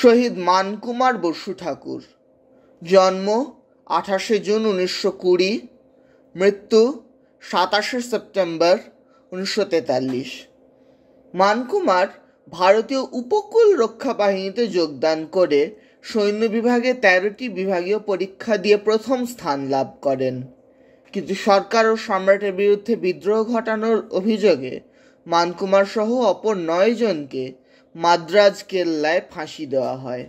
শহীদ মানকুমার বসু ঠাকুর জন্ম আঠাশে জুন উনিশশো কুড়ি মৃত্যু সাতাশে সেপ্টেম্বর উনিশশো তেতাল্লিশ মানকুমার ভারতীয় উপকূল রক্ষা বাহিনীতে যোগদান করে সৈন্য বিভাগে তেরোটি বিভাগীয় পরীক্ষা দিয়ে প্রথম স্থান লাভ করেন কিন্তু সরকার ও সম্রাটের বিরুদ্ধে বিদ্রোহ ঘটানোর অভিযোগে মানকুমার সহ অপর নয় জনকে মাদ্রাজ কেল্লায় ফাঁসি দেওয়া হয়